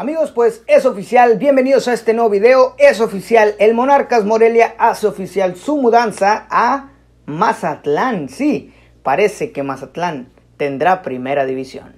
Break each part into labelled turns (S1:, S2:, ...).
S1: Amigos, pues es oficial, bienvenidos a este nuevo video, es oficial, el Monarcas Morelia hace oficial su mudanza a Mazatlán, sí, parece que Mazatlán tendrá primera división.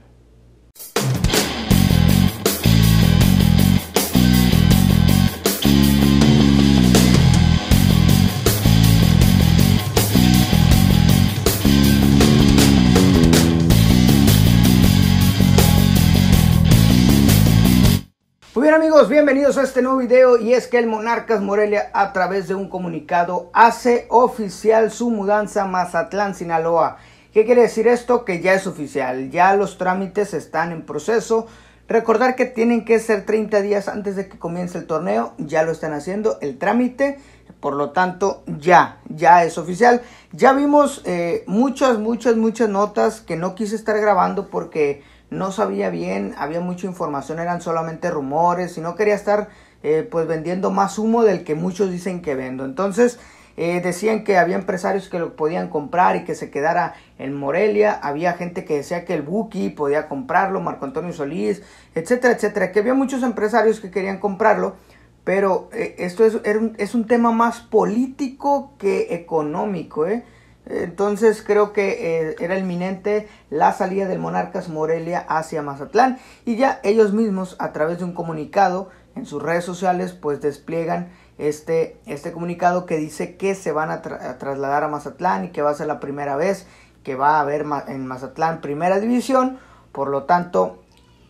S1: amigos, bienvenidos a este nuevo video y es que el Monarcas Morelia a través de un comunicado hace oficial su mudanza a Mazatlán, Sinaloa. ¿Qué quiere decir esto? Que ya es oficial, ya los trámites están en proceso. Recordar que tienen que ser 30 días antes de que comience el torneo, ya lo están haciendo, el trámite, por lo tanto ya, ya es oficial. Ya vimos eh, muchas, muchas, muchas notas que no quise estar grabando porque no sabía bien, había mucha información, eran solamente rumores y no quería estar eh, pues vendiendo más humo del que muchos dicen que vendo. Entonces eh, decían que había empresarios que lo podían comprar y que se quedara en Morelia, había gente que decía que el Buki podía comprarlo, Marco Antonio Solís, etcétera, etcétera, que había muchos empresarios que querían comprarlo. Pero eh, esto es, es un tema más político que económico, ¿eh? Entonces creo que eh, era inminente la salida del Monarcas Morelia hacia Mazatlán y ya ellos mismos a través de un comunicado en sus redes sociales pues despliegan este, este comunicado que dice que se van a, trasladar a Mazatlán y que va a ser la primera vez que va a haber en Mazatlán primera división. Por lo tanto,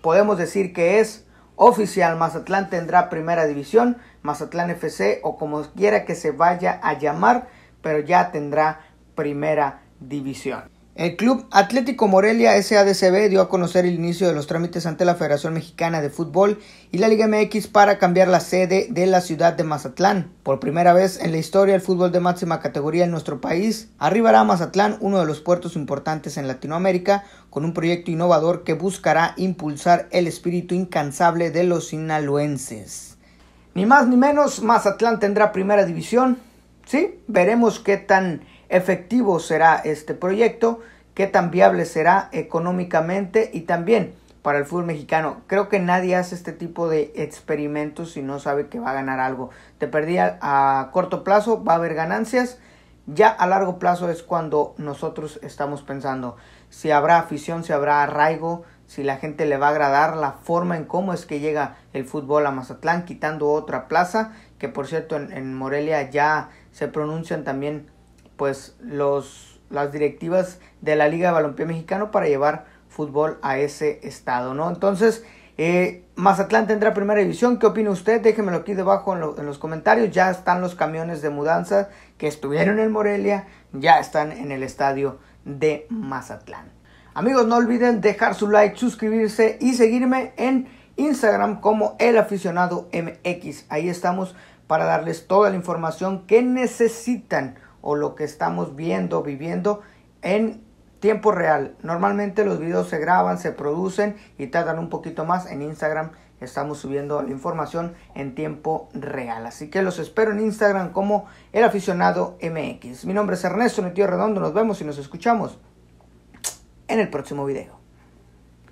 S1: podemos decir que es oficial. Mazatlán tendrá primera división, Mazatlán FC o como quiera que se vaya a llamar, pero ya tendrá Primera División. El Club Atlético Morelia SADCB dio a conocer el inicio de los trámites ante la Federación Mexicana de Fútbol y la Liga MX para cambiar la sede de la ciudad de Mazatlán. Por primera vez en la historia el fútbol de máxima categoría en nuestro país, arribará a Mazatlán, uno de los puertos importantes en Latinoamérica, con un proyecto innovador que buscará impulsar el espíritu incansable de los sinaloenses. Ni más ni menos, Mazatlán tendrá primera división. Sí, veremos qué tan efectivo será este proyecto, qué tan viable será económicamente y también para el fútbol mexicano. Creo que nadie hace este tipo de experimentos si no sabe que va a ganar algo. Te perdí a corto plazo, va a haber ganancias. Ya a largo plazo es cuando nosotros estamos pensando si habrá afición, si habrá arraigo, si la gente le va a agradar la forma en cómo es que llega el fútbol a Mazatlán, quitando otra plaza, que por cierto en, en Morelia ya se pronuncian también pues los, las directivas de la Liga de Balompié Mexicano para llevar fútbol a ese estado, ¿no? Entonces, eh, Mazatlán tendrá primera división. ¿Qué opina usted? Déjenmelo aquí debajo en, en, los comentarios. Ya están los camiones de mudanza que estuvieron en Morelia, ya están en el estadio de Mazatlán. Amigos, no olviden dejar su like, suscribirse y seguirme en Instagram como el aficionado MX. Ahí estamos para darles toda la información que necesitan o lo que estamos viendo, viviendo en tiempo real. Normalmente los videos se graban, se producen y tardan un poquito más. En Instagram estamos subiendo la información en tiempo real. Así que los espero en Instagram como el aficionado MX. Mi nombre es Ernesto tío Redondo. Nos vemos y nos escuchamos en el próximo video.